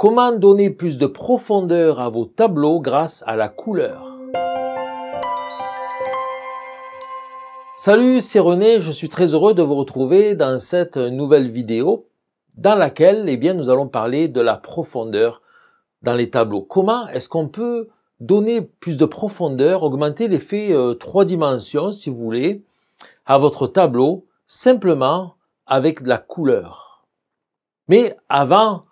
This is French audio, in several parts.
Comment donner plus de profondeur à vos tableaux grâce à la couleur Salut, c'est René, je suis très heureux de vous retrouver dans cette nouvelle vidéo dans laquelle eh bien, nous allons parler de la profondeur dans les tableaux. Comment est-ce qu'on peut donner plus de profondeur, augmenter l'effet euh, trois dimensions si vous voulez, à votre tableau simplement avec de la couleur mais avant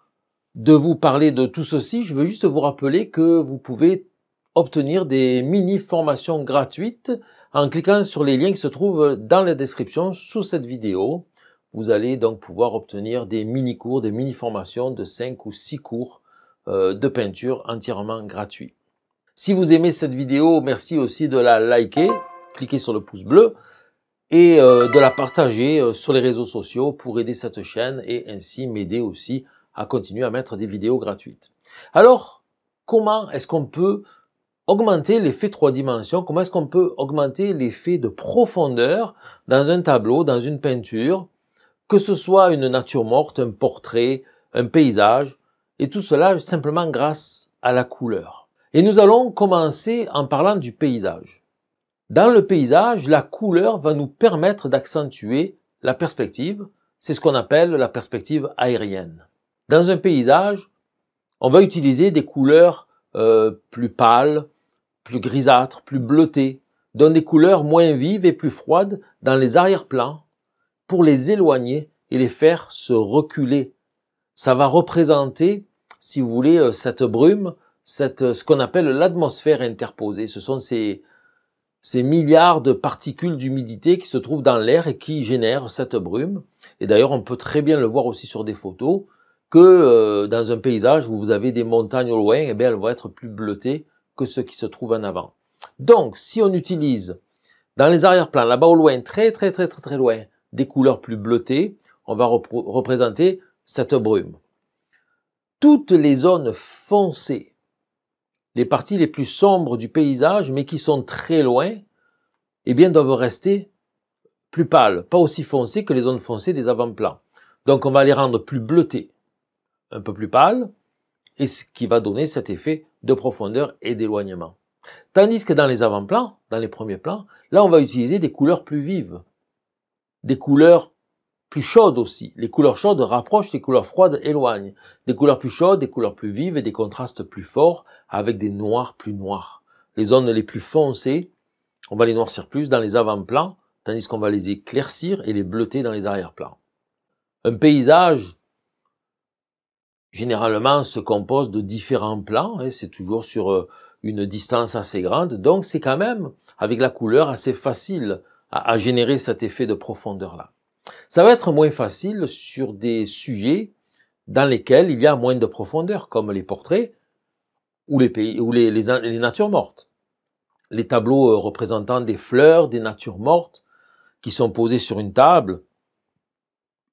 de vous parler de tout ceci, je veux juste vous rappeler que vous pouvez obtenir des mini-formations gratuites en cliquant sur les liens qui se trouvent dans la description sous cette vidéo. Vous allez donc pouvoir obtenir des mini-cours, des mini-formations de 5 ou 6 cours euh, de peinture entièrement gratuits. Si vous aimez cette vidéo, merci aussi de la liker, cliquer sur le pouce bleu et euh, de la partager euh, sur les réseaux sociaux pour aider cette chaîne et ainsi m'aider aussi à continuer à mettre des vidéos gratuites. Alors, comment est-ce qu'on peut augmenter l'effet trois dimensions Comment est-ce qu'on peut augmenter l'effet de profondeur dans un tableau, dans une peinture, que ce soit une nature morte, un portrait, un paysage, et tout cela simplement grâce à la couleur. Et nous allons commencer en parlant du paysage. Dans le paysage, la couleur va nous permettre d'accentuer la perspective, c'est ce qu'on appelle la perspective aérienne. Dans un paysage, on va utiliser des couleurs euh, plus pâles, plus grisâtres, plus bleutées, dans des couleurs moins vives et plus froides dans les arrière-plans pour les éloigner et les faire se reculer. Ça va représenter, si vous voulez, euh, cette brume, euh, ce qu'on appelle l'atmosphère interposée. Ce sont ces milliards de particules d'humidité qui se trouvent dans l'air et qui génèrent cette brume. Et d'ailleurs, on peut très bien le voir aussi sur des photos que euh, dans un paysage où vous avez des montagnes au loin, et eh bien, elles vont être plus bleutées que ceux qui se trouvent en avant. Donc, si on utilise dans les arrière-plans, là-bas au loin, très très très très très loin, des couleurs plus bleutées, on va représenter cette brume. Toutes les zones foncées, les parties les plus sombres du paysage, mais qui sont très loin, eh bien, doivent rester plus pâles, pas aussi foncées que les zones foncées des avant-plans. Donc, on va les rendre plus bleutées un peu plus pâle, et ce qui va donner cet effet de profondeur et d'éloignement. Tandis que dans les avant-plans, dans les premiers plans, là on va utiliser des couleurs plus vives, des couleurs plus chaudes aussi. Les couleurs chaudes rapprochent, les couleurs froides éloignent. Des couleurs plus chaudes, des couleurs plus vives et des contrastes plus forts avec des noirs plus noirs. Les zones les plus foncées, on va les noircir plus dans les avant-plans, tandis qu'on va les éclaircir et les bleuter dans les arrière-plans. Un paysage généralement se compose de différents plans, et hein. c'est toujours sur euh, une distance assez grande, donc c'est quand même, avec la couleur, assez facile à, générer cet effet de profondeur-là. Ça va être moins facile sur des sujets dans lesquels il y a moins de profondeur, comme les portraits ou les, pays, ou les, les, natures mortes. Les tableaux euh, représentant des fleurs, des natures mortes, qui sont posées sur une table,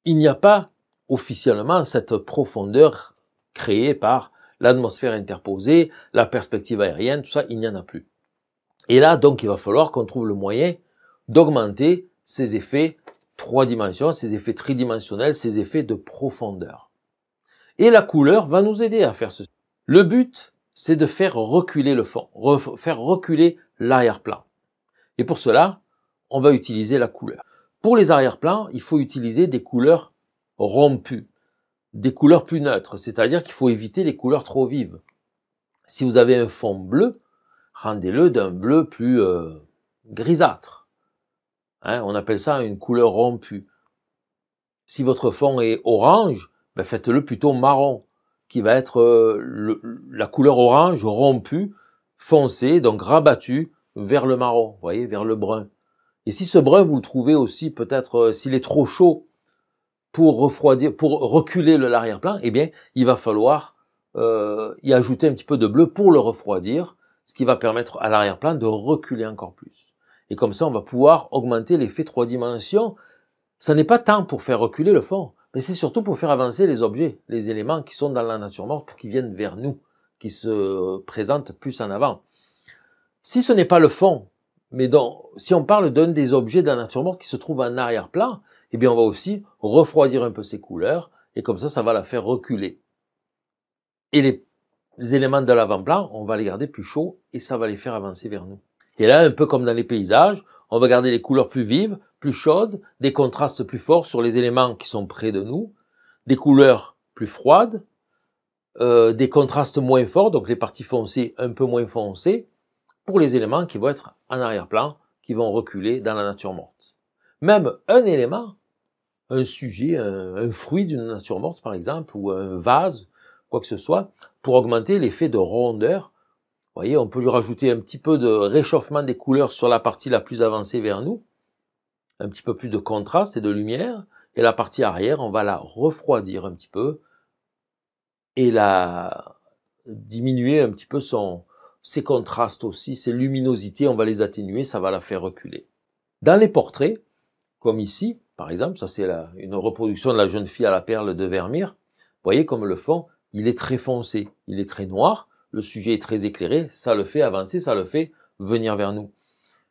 il n'y a pas officiellement cette profondeur créé par l'atmosphère interposée, la perspective aérienne, tout ça, il n'y en a plus. Et là, donc, il va falloir qu'on trouve le moyen d'augmenter ces effets trois dimensions, ces effets tridimensionnels, ces effets de profondeur. Et la couleur va nous aider à faire ceci. Le but, c'est de faire reculer le fond, faire reculer l'arrière-plan. Et pour cela, on va utiliser la couleur. Pour les arrière-plans, il faut utiliser des couleurs rompues, des couleurs plus neutres, c'est-à-dire qu'il faut éviter les couleurs trop vives. Si vous avez un fond bleu, rendez-le d'un bleu plus euh, grisâtre. Hein, on appelle ça une couleur rompue. Si votre fond est orange, ben faites-le plutôt marron, qui va être euh, la couleur orange rompue, foncée, donc rabattue vers le marron, voyez, vers le brun. Et si ce brun, vous le trouvez aussi peut-être, euh, s'il est trop chaud, pour refroidir, pour reculer l'arrière-plan, eh bien, il va falloir euh, y ajouter un petit peu de bleu pour le refroidir, ce qui va permettre à l'arrière-plan de reculer encore plus. Et comme ça, on va pouvoir augmenter l'effet trois dimensions. Ça n'est pas tant pour faire reculer le fond, mais c'est surtout pour faire avancer les objets, les éléments qui sont dans la nature morte, qui viennent vers nous, qui se présentent plus en avant. Si ce n'est pas le fond, mais si on parle d'un des objets de la nature morte qui se trouve en arrière-plan, eh bien on va aussi refroidir un peu ses couleurs et comme ça, ça va la faire reculer. Et les éléments de l'avant-plan, on va les garder plus chauds et ça va les faire avancer vers nous. Et là, un peu comme dans les paysages, on va garder les couleurs plus vives, plus chaudes, des contrastes plus forts sur les éléments qui sont près de nous, des couleurs plus froides, euh, des contrastes moins forts, donc les parties foncées un peu moins foncées, pour les éléments qui vont être en arrière-plan, qui vont reculer dans la nature morte. Même un élément un sujet, un, fruit d'une nature morte par exemple, ou un vase, quoi que ce soit, pour augmenter l'effet de rondeur. Vous voyez, on peut lui rajouter un petit peu de réchauffement des couleurs sur la partie la plus avancée vers nous, un petit peu plus de contraste et de lumière, et la partie arrière, on va la refroidir un petit peu et la diminuer un petit peu son, ses contrastes aussi, ses luminosités, on va les atténuer, ça va la faire reculer. Dans les portraits, comme ici, par exemple, ça c'est une reproduction de la jeune fille à la perle de Vermeer. Vous voyez comme le fond, il est très foncé, il est très noir, le sujet est très éclairé, ça le fait avancer, ça le fait venir vers nous.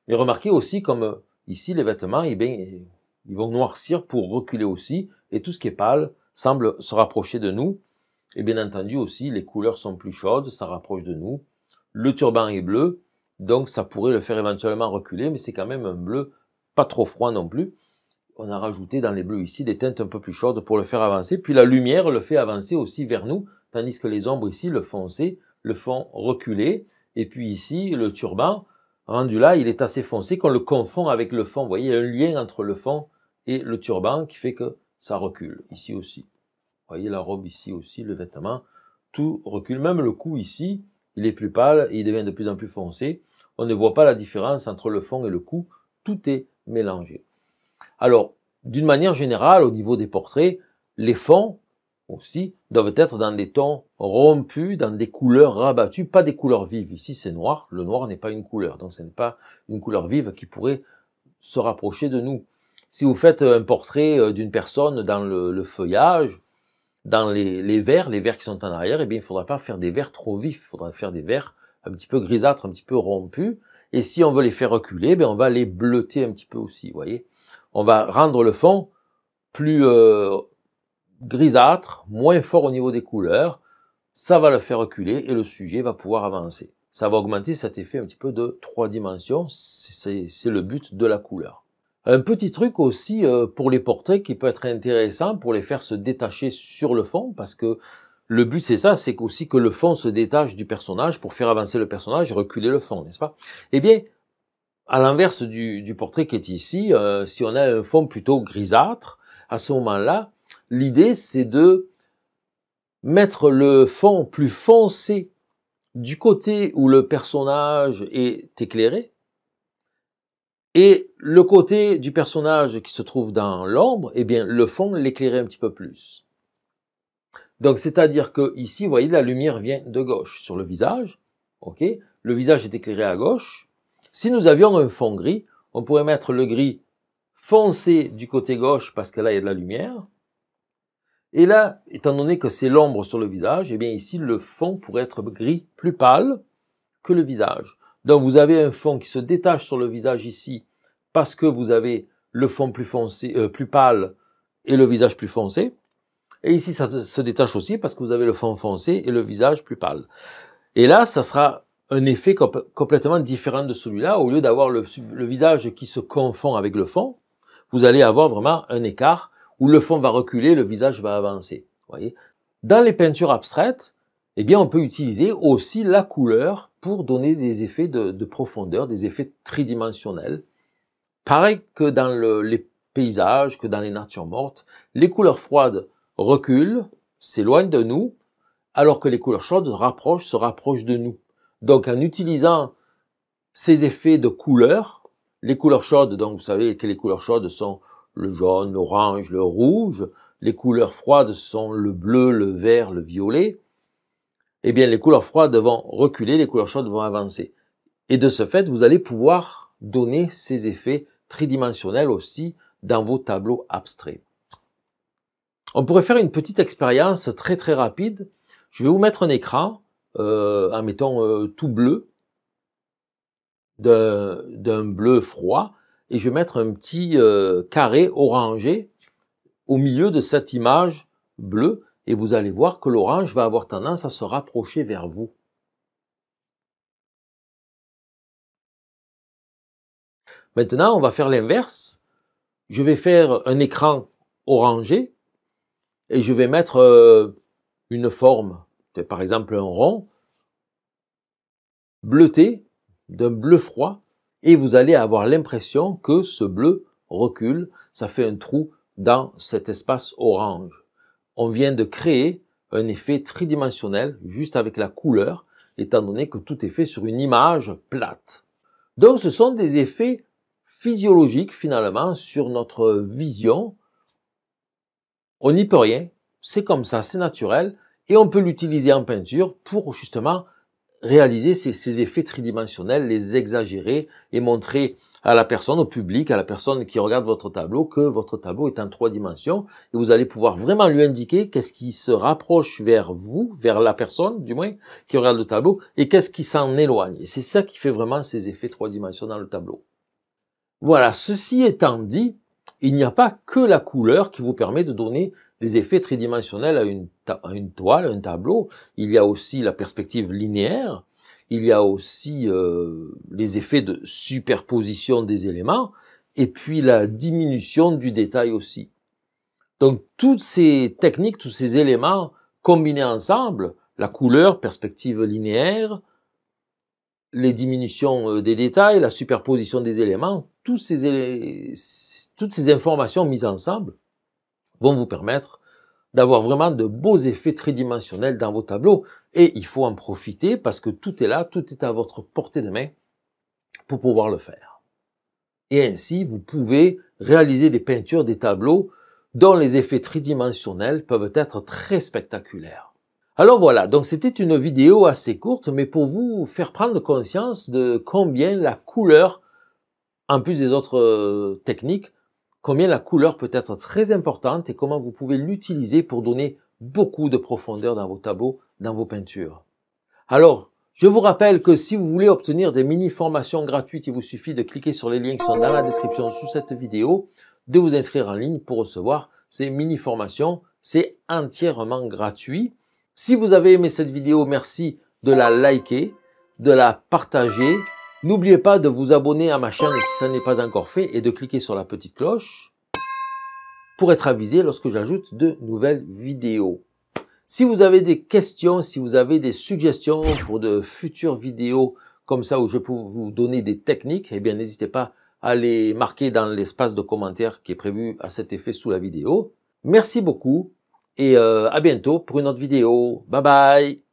Mais remarquez aussi comme euh, ici les vêtements, eh ils vont noircir pour reculer aussi, et tout ce qui est pâle semble se rapprocher de nous. Et bien entendu aussi, les couleurs sont plus chaudes, ça rapproche de nous. Le turban est bleu, donc ça pourrait le faire éventuellement reculer, mais c'est quand même un bleu pas trop froid non plus on a rajouté dans les bleus ici des teintes un peu plus chaudes pour le faire avancer. Puis la lumière le fait avancer aussi vers nous, tandis que les ombres ici le foncé le font reculer. Et puis ici, le turban, rendu là, il est assez foncé qu'on le confond avec le fond. Vous voyez, il y a un lien entre le fond et le turban qui fait que ça recule, ici aussi. Vous voyez la robe ici aussi, le vêtement, tout recule. Même le cou ici, il est plus pâle il devient de plus en plus foncé. On ne voit pas la différence entre le fond et le cou. Tout est mélangé. Alors, d'une manière générale, au niveau des portraits, les fonds aussi doivent être dans des tons rompus, dans des couleurs rabattues, pas des couleurs vives. Ici, c'est noir. Le noir n'est pas une couleur, donc ce n'est pas une couleur vive qui pourrait se rapprocher de nous. Si vous faites un portrait euh, d'une personne dans le, feuillage, dans les, verres, verts, les verts qui sont en arrière, eh bien, il ne faudra pas faire des verts trop vifs. Il faudra faire des verts un petit peu grisâtres, un petit peu rompus. Et si on veut les faire reculer, eh on va les bleuter un petit peu aussi, vous voyez on va rendre le fond plus euh, grisâtre, moins fort au niveau des couleurs, ça va le faire reculer et le sujet va pouvoir avancer. Ça va augmenter cet effet un petit peu de trois dimensions, c'est le but de la couleur. Un petit truc aussi euh, pour les portraits qui peut être intéressant pour les faire se détacher sur le fond, parce que le but c'est ça, c'est aussi que le fond se détache du personnage pour faire avancer le personnage, reculer le fond, n'est-ce pas Eh bien, à l'inverse du, portrait qui est ici, euh, si on a un fond plutôt grisâtre, à ce moment-là, l'idée c'est de mettre le fond plus foncé du côté où le personnage est éclairé et le côté du personnage qui se trouve dans l'ombre, eh bien le fond l'éclairer un petit peu plus. Donc c'est-à-dire que ici, vous voyez, la lumière vient de gauche sur le visage, ok Le visage est éclairé à gauche, si nous avions un fond gris, on pourrait mettre le gris foncé du côté gauche parce que là il y a de la lumière. Et là, étant donné que c'est l'ombre sur le visage, eh bien ici le fond pourrait être gris plus pâle que le visage. Donc vous avez un fond qui se détache sur le visage ici parce que vous avez le fond plus foncé, euh, plus pâle et le visage plus foncé. Et ici ça se détache aussi parce que vous avez le fond foncé et le visage plus pâle. Et là, ça sera un effet complètement différent de celui-là. Au lieu d'avoir le, visage qui se confond avec le fond, vous allez avoir vraiment un écart où le fond va reculer, le visage va avancer. Voyez Dans les peintures abstraites, eh bien, on peut utiliser aussi la couleur pour donner des effets de, profondeur, des effets tridimensionnels. Pareil que dans les paysages, que dans les natures mortes, les couleurs froides reculent, s'éloignent de nous, alors que les couleurs chaudes rapprochent, se rapprochent de nous. Donc en utilisant ces effets de couleurs, les couleurs chaudes, donc vous savez que les couleurs chaudes sont le jaune, l'orange, le rouge, les couleurs froides sont le bleu, le vert, le violet, eh bien les couleurs froides vont reculer, les couleurs chaudes vont avancer. Et de ce fait, vous allez pouvoir donner ces effets tridimensionnels aussi dans vos tableaux abstraits. On pourrait faire une petite expérience très très rapide. Je vais vous mettre un écran en euh, mettant euh, tout bleu, d'un bleu froid, et je vais mettre un petit euh, carré orangé au milieu de cette image bleue, et vous allez voir que l'orange va avoir tendance à se rapprocher vers vous. Maintenant, on va faire l'inverse. Je vais faire un écran orangé et je vais mettre une forme par exemple un rond bleuté, d'un bleu froid, et vous allez avoir l'impression que ce bleu recule, ça fait un trou dans cet espace orange. On vient de créer un effet tridimensionnel juste avec la couleur, étant donné que tout est fait sur une image plate. Donc ce sont des effets physiologiques finalement sur notre vision. On n'y peut rien, c'est comme ça, c'est naturel, et on peut l'utiliser en peinture pour justement réaliser ces, effets tridimensionnels, les exagérer et montrer à la personne, au public, à la personne qui regarde votre tableau, que votre tableau est en trois dimensions. Et vous allez pouvoir vraiment lui indiquer qu'est-ce qui se rapproche vers vous, vers la personne, du moins, qui regarde le tableau, et qu'est-ce qui s'en éloigne. Et c'est ça qui fait vraiment ces effets trois dimensions dans le tableau. Voilà, ceci étant dit, il n'y a pas que la couleur qui vous permet de donner des effets tridimensionnels à une, toile, à un tableau. Il y a aussi la perspective linéaire. Il y a aussi euh, les effets de superposition des éléments et puis la diminution du détail aussi. Donc toutes ces techniques, tous ces éléments combinés ensemble, la couleur, perspective linéaire, les diminutions euh, des détails, la superposition des éléments, ces, toutes ces informations mises ensemble vont vous permettre d'avoir vraiment de beaux effets tridimensionnels dans vos tableaux. Et il faut en profiter parce que tout est là, tout est à votre portée de main pour pouvoir le faire. Et ainsi, vous pouvez réaliser des peintures, des tableaux dont les effets tridimensionnels peuvent être très spectaculaires. Alors voilà, donc c'était une vidéo assez courte, mais pour vous faire prendre conscience de combien la couleur, en plus des autres euh, techniques, combien la couleur peut être très importante et comment vous pouvez l'utiliser pour donner beaucoup de profondeur dans vos tableaux, dans vos peintures. Alors, je vous rappelle que si vous voulez obtenir des mini-formations gratuites, il vous suffit de cliquer sur les liens qui sont dans la description sous cette vidéo, de vous inscrire en ligne pour recevoir ces mini-formations. C'est entièrement gratuit. Si vous avez aimé cette vidéo, merci de la liker, de la partager N'oubliez pas de vous abonner à ma chaîne si ça n'est pas encore fait et de cliquer sur la petite cloche pour être avisé lorsque j'ajoute de nouvelles vidéos. Si vous avez des questions, si vous avez des suggestions pour de futures vidéos comme ça où je peux vous donner des techniques, eh bien n'hésitez pas à les marquer dans l'espace de commentaires qui est prévu à cet effet sous la vidéo. Merci beaucoup et euh, à bientôt pour une autre vidéo. Bye bye